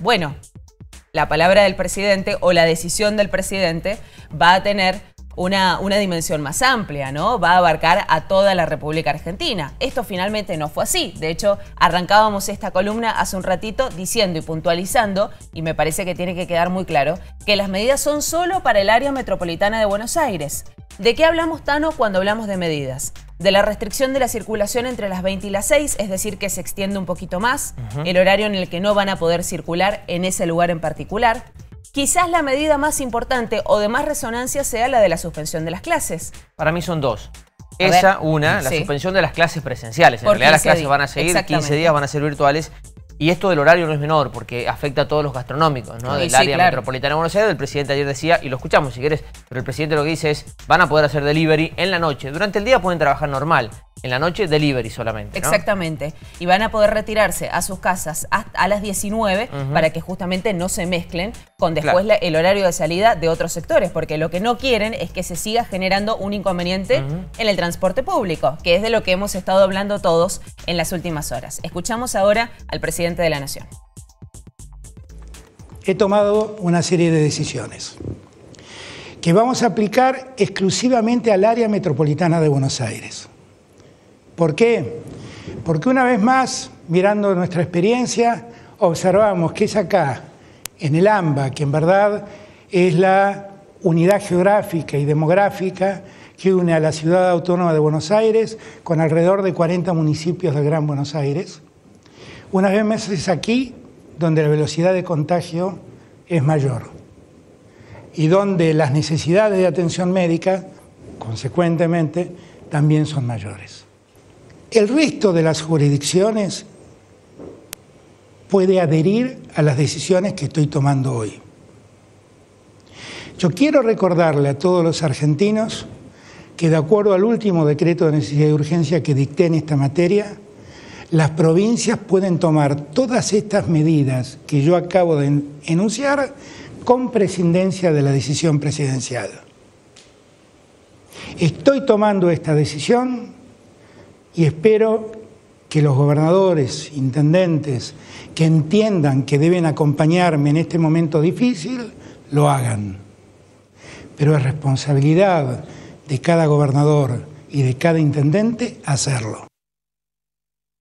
bueno, la palabra del presidente o la decisión del presidente va a tener una, dimensión más amplia, ¿no? Va a abarcar a toda la República Argentina. Esto finalmente no fue así. De hecho, arrancábamos esta columna hace un ratito diciendo y puntualizando, y me parece que tiene que quedar muy claro, que las medidas son solo para el área metropolitana de Buenos Aires. ¿De qué hablamos, Tano, cuando hablamos de medidas? de la restricción de la circulación entre las 20 y las 6, es decir, que se extiende un poquito más el horario en el que no van a poder circular en ese lugar en particular. Quizás la medida más importante o de más resonancia sea la de la suspensión de las clases. Para mí son dos. Esa, una, la suspensión de las clases presenciales. En realidad las clases van a seguir, 15 días van a ser virtuales y esto del horario no es menor, porque afecta a todos los gastronómicos, ¿no? del área metropolitana de Buenos Aires. El presidente ayer decía, y lo escuchamos si querés, pero el presidente lo que dice es, van a poder hacer delivery en la noche. Durante el día pueden trabajar normal, en la noche, delivery solamente. Exactamente. Y van a poder retirarse a sus casas a las 19 para que justamente no se mezclen con después el horario de salida de otros sectores, porque lo que no quieren es que se siga generando un inconveniente en el transporte público, que es de lo que hemos estado hablando todos en las últimas horas. Escuchamos ahora al presidente de la Nación. He tomado una serie de decisiones que vamos a aplicar exclusivamente al área metropolitana de Buenos Aires ¿Por qué? Porque una vez más, mirando nuestra experiencia, observamos que es acá, en el AMBA, que en verdad es la unidad geográfica y demográfica que une a la ciudad autónoma de Buenos Aires con alrededor de 40 municipios del Gran Buenos Aires. Una vez más es aquí donde la velocidad de contagio es mayor y donde las necesidades de atención médica, consecuentemente, también son mayores. El resto de las jurisdicciones puede adherir a las decisiones que estoy tomando hoy. Yo quiero recordarle a todos los argentinos que de acuerdo al último decreto de necesidad y urgencia que dicté en esta materia, las provincias pueden tomar todas estas medidas que yo acabo de enunciar con prescindencia de la decisión presidencial. Estoy tomando esta decisión y espero que los gobernadores, intendentes, que entiendan que deben acompañarme en este momento difícil, lo hagan. Pero es responsabilidad de cada gobernador y de cada intendente hacerlo.